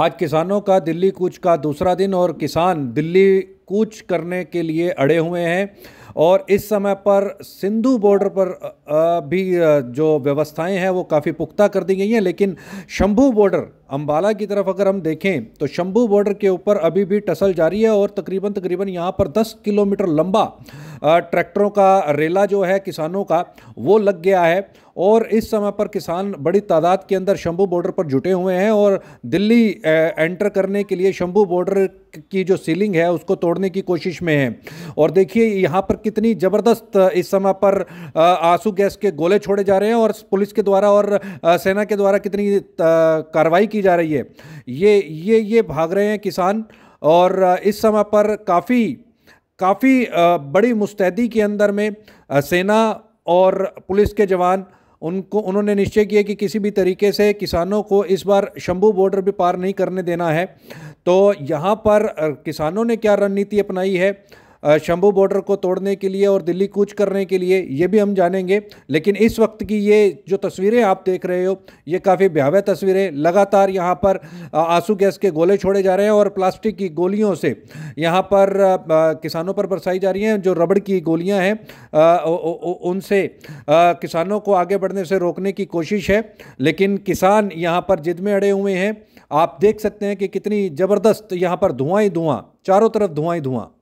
आज किसानों का दिल्ली कूच का दूसरा दिन और किसान दिल्ली कूच करने के लिए अड़े हुए हैं और इस समय पर सिंधु बॉर्डर पर भी जो व्यवस्थाएं हैं वो काफ़ी पुख्ता कर दी गई हैं लेकिन शंभू बॉर्डर अंबाला की तरफ अगर हम देखें तो शंभू बॉर्डर के ऊपर अभी भी टसल जारी है और तकरीबन तकरीबन यहाँ पर 10 किलोमीटर लंबा ट्रैक्टरों का रेला जो है किसानों का वो लग गया है और इस समय पर किसान बड़ी तादाद के अंदर शंभू बॉर्डर पर जुटे हुए हैं और दिल्ली एंटर करने के लिए शंभू बॉर्डर की जो सीलिंग है उसको तोड़ने की कोशिश में है और देखिए यहाँ पर कितनी ज़बरदस्त इस समय पर आंसू गैस के गोले छोड़े जा रहे हैं और पुलिस के द्वारा और सेना के द्वारा कितनी कार्रवाई की जा रही है ये ये ये भाग रहे हैं किसान और इस समय पर काफ़ी काफ़ी बड़ी मुस्तैदी के अंदर में सेना और पुलिस के जवान उनको उन्होंने निश्चय किया कि किसी भी तरीके से किसानों को इस बार शंभू बॉर्डर भी पार नहीं करने देना है तो यहाँ पर किसानों ने क्या रणनीति अपनाई है शंभू बॉर्डर को तोड़ने के लिए और दिल्ली कूच करने के लिए ये भी हम जानेंगे लेकिन इस वक्त की ये जो तस्वीरें आप देख रहे हो ये काफ़ी भयावह तस्वीरें लगातार यहाँ पर आंसू गैस के गोले छोड़े जा रहे हैं और प्लास्टिक की गोलियों से यहाँ पर किसानों पर बरसाई जा रही हैं जो रबड़ की गोलियाँ हैं उनसे किसानों को आगे बढ़ने से रोकने की कोशिश है लेकिन किसान यहाँ पर जिद में अड़े हुए हैं आप देख सकते हैं कि कितनी ज़बरदस्त यहाँ पर धुआं ही धुआं चारों तरफ धुआं ही धुआं